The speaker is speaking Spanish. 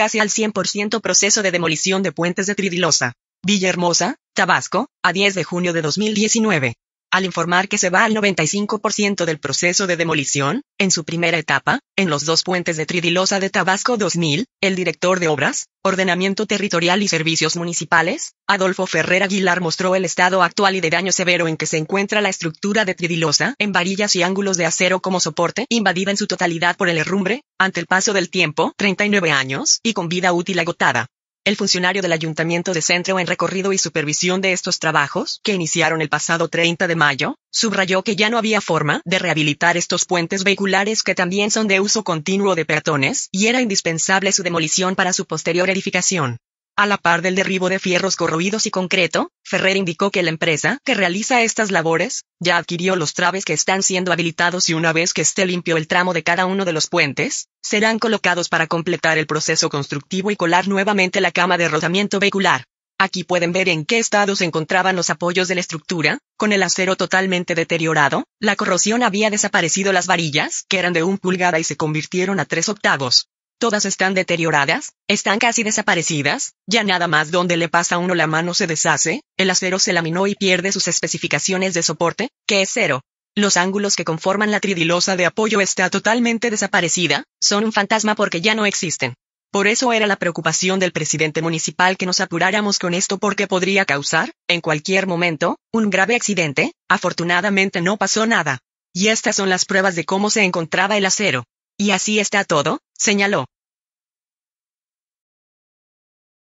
casi al 100% proceso de demolición de puentes de Tridilosa, Villahermosa, Tabasco, a 10 de junio de 2019 al informar que se va al 95% del proceso de demolición, en su primera etapa, en los dos puentes de Tridilosa de Tabasco 2000, el director de Obras, Ordenamiento Territorial y Servicios Municipales, Adolfo Ferrer Aguilar mostró el estado actual y de daño severo en que se encuentra la estructura de Tridilosa en varillas y ángulos de acero como soporte, invadida en su totalidad por el herrumbre, ante el paso del tiempo, 39 años, y con vida útil agotada el funcionario del Ayuntamiento de Centro en recorrido y supervisión de estos trabajos, que iniciaron el pasado 30 de mayo, subrayó que ya no había forma de rehabilitar estos puentes vehiculares que también son de uso continuo de peatones, y era indispensable su demolición para su posterior edificación. A la par del derribo de fierros corroídos y concreto, Ferrer indicó que la empresa que realiza estas labores ya adquirió los traves que están siendo habilitados y una vez que esté limpio el tramo de cada uno de los puentes, serán colocados para completar el proceso constructivo y colar nuevamente la cama de rozamiento vehicular. Aquí pueden ver en qué estado se encontraban los apoyos de la estructura, con el acero totalmente deteriorado, la corrosión había desaparecido las varillas, que eran de un pulgada y se convirtieron a tres octavos todas están deterioradas, están casi desaparecidas, ya nada más donde le pasa a uno la mano se deshace, el acero se laminó y pierde sus especificaciones de soporte, que es cero. Los ángulos que conforman la tridilosa de apoyo está totalmente desaparecida, son un fantasma porque ya no existen. Por eso era la preocupación del presidente municipal que nos apuráramos con esto porque podría causar, en cualquier momento, un grave accidente, afortunadamente no pasó nada. Y estas son las pruebas de cómo se encontraba el acero. ¿Y así está todo? señaló.